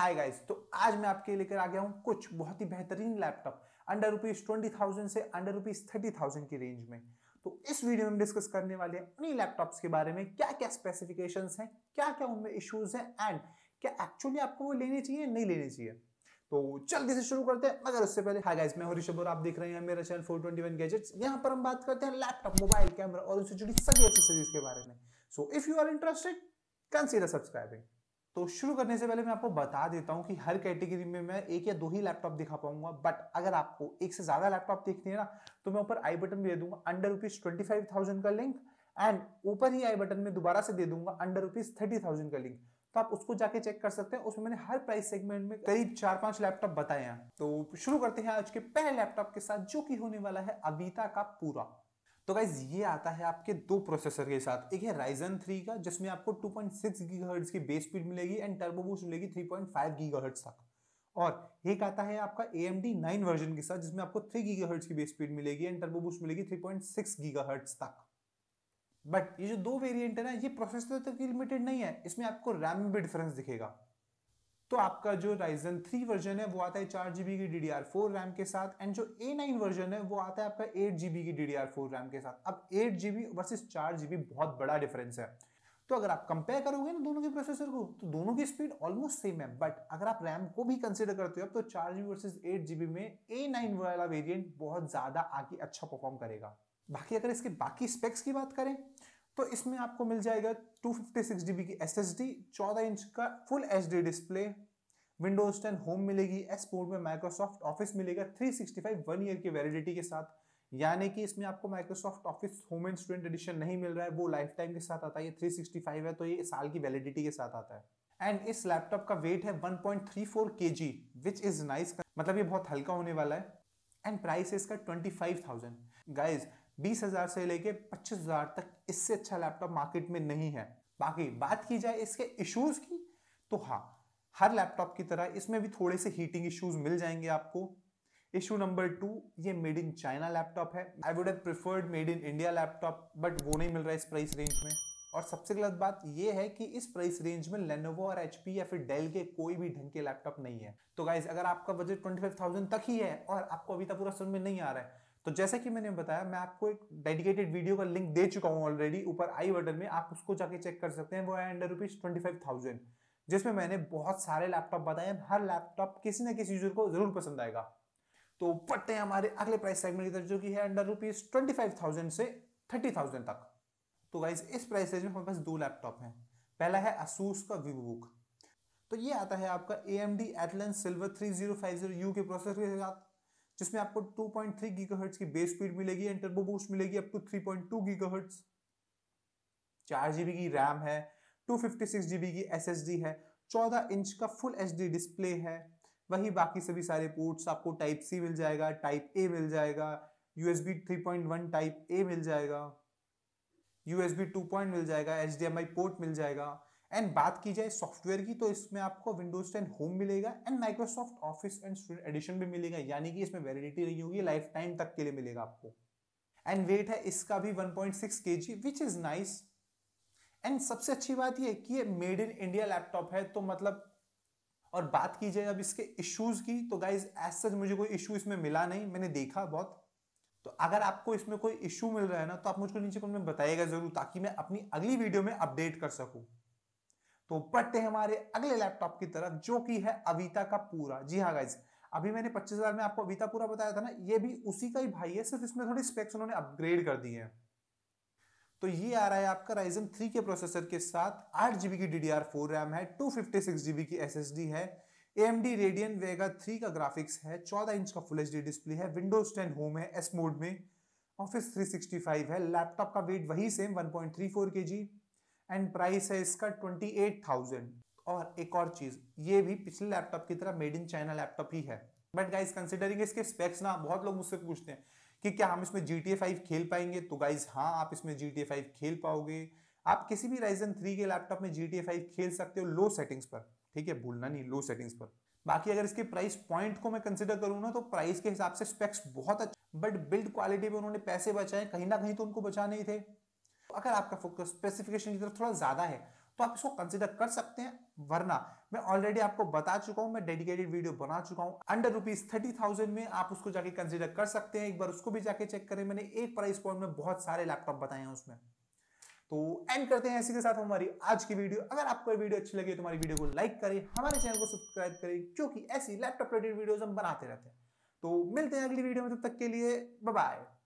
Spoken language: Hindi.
हाय गाइस तो आज मैं आपके लेकर आ गया हूँ कुछ बहुत ही बेहतरीन laptop under rupees twenty thousand से अंडर रुपीज थर्टी थाउजेंड की रेंज में तो इस वीडियो में हम डिस्कस करने वाले हैं उन्हीं लैपटॉप्स के बारे में क्या क्या स्पेसिफिकेशन है क्या क्या उनमें इशूज हैं एंड क्या एक्चुअली आपको वो लेने चाहिए नहीं लेने चाहिए तो जल्दी से शुरू करते हैं मगर उससे पहले हाय गाइस मैं हरीश और आप देख रहे हैं मेरा चैनल 421 गैजेट्स यहां पर हम बात करते हैं लैपटॉप मोबाइल कैमरा और उससे जुड़ी सभी एक्सेसरीज के बारे में so if you are interested consider subscribing तो शुरू करने से पहले मैं आपको बता देता हूं कि हर कैटेगरी में मैं एक या दो ही लैपटॉप दिखा पाऊंगा बट अगर आपको एक से ज्यादा लैपटॉप देखनी है ना तो मैं ऊपर आई बटन दे दूंगा under rupees twenty five thousand का लिंक एंड ऊपर ही आई बटन में दोबारा से दे दूंगा अंडर रुपीज थर्टी थाउजेंड का लिंक तो आप उसको जाके चेक कर सकते हैं उसमें मैंने हर प्राइस सेगमेंट में करीब चार पांच लैपटॉप बताए हैं तो शुरू करते हैं आज के पहले लैपटॉप के साथ जो कि होने वाला है अविता का पूरा तो गाइज ये आता है आपके दो प्रोसेसर के साथ एक है राइजन थ्री का जिसमें आपको 2.6 पॉइंट की बेस स्पीड मिलेगी एंड टर्बो बूस्ट मिलेगी 3.5 पॉइंट तक और एक आता है आपका A M D nine version के साथ जिसमें आपको थ्री गीगा हर्ट्स की बेस स्पीड मिलेगी एंड टर्बो बूस्ट मिलेगी three point six gigahertz तक बट ये जो दो वेरिएंट है ना ये प्रोसेसर तक लिमिटेड नहीं है इसमें आपको रैम में भी डिफरेंस दिखेगा तो आपका जो राइजन थ्री वर्जन है वो आता है चार जीबी की डी रैम के साथ एंड जो ए नाइन वर्जन है वो आता है आपका एट जीबी की डी रैम के साथ अब एट जीबी वर्सेस चार जीबी बहुत बड़ा डिफरेंस है तो अगर आप कंपेयर करोगे ना दोनों के प्रोसेसर को तो दोनों की स्पीड ऑलमोस्ट सेम है बट अगर आप रैम को भी कंसिडर करते हो तो चार जीबी वर्सेज एट जीबी में ए नाइन वाला वेरियंट बहुत ज़्यादा आगे अच्छा परफॉर्म करेगा बाकी अगर इसके बाकी स्पेक्स की बात करें तो इसमें आपको मिल जाएगा 256 जीबी की एसएसडी 14 इंच का full HD display Windows 10 home मिलेगी एस पोर्ट में माइक्रोसॉफ्ट ऑफिस मिलेगा 365 वन ईयर की वैलिडिटी के साथ यानी कि इसमें आपको Microsoft Office home and student edition नहीं मिल रहा है वो लाइफ टाइम के साथ आता है ये 365 है तो ये साल की वैलिडिटी के साथ आता है एंड इस लैपटॉप का वेट है 1.34 point KG which is nice मतलब ये बहुत हल्का होने वाला है एंड प्राइस है इसका ट्वेंटी 25,000 गाइस बीस हजार से लेके पच्चीस हजार तक इससे अच्छा लैपटॉप मार्केट में नहीं है बाकी बात की जाए इसके इश्यूज की तो हाँ हर लैपटॉप की तरह इसमें भी थोड़े से हीटिंग इश्यूज मिल जाएंगे आपको इशू नंबर टू ये मेड इन चाइना लैपटॉप है I would preferred made in India laptop but वो नहीं मिल रहा है इस प्राइस रेंज में और सबसे गलत बात ये है कि इस प्राइस रेंज में लेनोवो और एच या फिर डेल के कोई भी ढंग के लैपटॉप नहीं है तो गाइज अगर आपका बजट 25,000 तक ही है और आपको अभी तक पूरा समझ में नहीं आ रहा है तो जैसे कि मैंने बताया मैं आपको एक डेडिकेटेड वीडियो का लिंक दे चुका हूँ ऑलरेडी ऊपर आई बटन में आप उसको जाके चेक कर सकते हैं वो है under rupees twenty five thousand जिसमें मैंने बहुत सारे लैपटॉप बताए हर लैपटॉप किसी ना किसी यूजर को जरूर पसंद आएगा तो पट्टे हमारे अगले प्राइस सेगमेंट की तरफ जो कि है under rupees twenty five thousand से थर्टी थाउजेंड तक तो गाइज इस प्राइस रेंज में हमारे पास दो लैपटॉप हैं पहला है असूस का वीवो बुक तो ये आता है आपका A M D Athlon silver three zero five zero U के प्रोसेसर के साथ जिसमें आपको 2.3 गीगाहर्ट्ज की बेस स्पीड मिलेगी एंड टर्बो बूस्ट मिलेगी अप टू 3.2 गीगाहर्ट्ज चार जीबी की रैम है टू फिफ्टी सिक्स जीबी की एसएसडी है चौदह इंच का फुल एचडी डिस्प्ले है वही बाकी सभी सारे पोर्ट्स आपको टाइप सी मिल जाएगा टाइप ए मिल जाएगा यूएसबी 3.1 टाइप ए मिल जाएगा यूएसबी 2.0 मिल जाएगा एच पोर्ट मिल जाएगा एंड बात की जाए सॉफ्टवेयर की तो इसमें आपको विंडोज टेन होम मिलेगा and Microsoft Office and student edition भी मिलेगा यानी कि इसमें वैलिडिटी रही होगी लाइफ टाइम तक के लिए मिलेगा आपको एंड वेट है इसका भी 1.6 point six K G which is nice and सबसे अच्छी बात यह कि ये मेड इन इंडिया लैपटॉप है तो मतलब और बात की जाए अब इसके इश्यूज की तो गाइज एज सच मुझे कोई इशू इसमें मिला नहीं मैंने देखा बहुत तो अगर आपको इसमें कोई इशू मिल रहा है ना तो आप मुझको नीचे कमेंट में बताइएगा जरूर ताकि मैं अपनी अगली वीडियो में अपडेट कर सकूं तो बढ़ते हैं हमारे अगले लैपटॉप की तरफ जो कि है अविता का पूरा जी हाँ गाइज अभी मैंने पच्चीस में आपको अविता पूरा बताया था ना ये भी उसी का ही भाई है सिर्फ इसमें थोड़ी स्पेक्स उन्होंने अपग्रेड कर दी है तो ये आ रहा है आपका राइजन थ्री के प्रोसेसर के साथ आठ जीबी की D D R four RAM है टू फिफ्टी सिक्स जीबी की एस एस डी है A M D Radeon Vega three का ग्राफिक्स है चौदह इंच का फुल एच डी डिस्प्ले है विंडोज टेन होम है एस मोड में ऑफिस थ्री सिक्सटी फाइव है लैपटॉप का वेट वही same one point three four K G and price है इसका ट्वेंटी एट थाउजेंड और एक और चीज़ ये भी पिछले लैपटॉप की तरह मेड इन चाइना लैपटॉप ही है बट गाइज कंसिडरिंग इसके स्पेक्स ना बहुत लोग मुझसे पूछते हैं कि क्या हम इसमें जी टी खेल पाएंगे तो गाइज हाँ आप इसमें जी टी खेल पाओगे आप किसी भी राइजन थ्री के लैपटॉप में जी टी खेल सकते हो लो सेटिंग्स पर ठीक है भूलना नहीं लो सेटिंग्स पर बाकी अगर इसके प्राइस पॉइंट को मैं कंसिडर करूँ ना तो प्राइस के हिसाब से स्पेक्स बहुत अच्छा बट बिल्ड क्वालिटी पर उन्होंने पैसे बचाए कहीं ना कहीं तो उनको बचाने ही थे तो अगर आपका फोकस स्पेसिफिकेशन की तरफ थोड़ा ज़्यादा है तो आप इसको कंसिडर कर सकते हैं वरना मैं ऑलरेडी आपको बता चुका हूं मैं डेडिकेटेड वीडियो बना चुका हूं अंडर रुपीज थर्टी थाउजेंड में आप उसको जाके कंसिडर कर सकते हैं एक बार उसको भी जाके चेक करें मैंने एक प्राइस पॉइंट में बहुत सारे लैपटॉप बताए हैं उसमें तो एंड करते हैं इसी के साथ हमारी आज की वीडियो अगर आपको वीडियो अच्छी लगी तो हमारी वीडियो को लाइक करें हमारे चैनल को सब्सक्राइब करें क्योंकि ऐसी लैपटॉप रिलेटेड वीडियोज हम बनाते रहते हैं तो मिलते हैं अगली वीडियो में तब तक के लिए बाय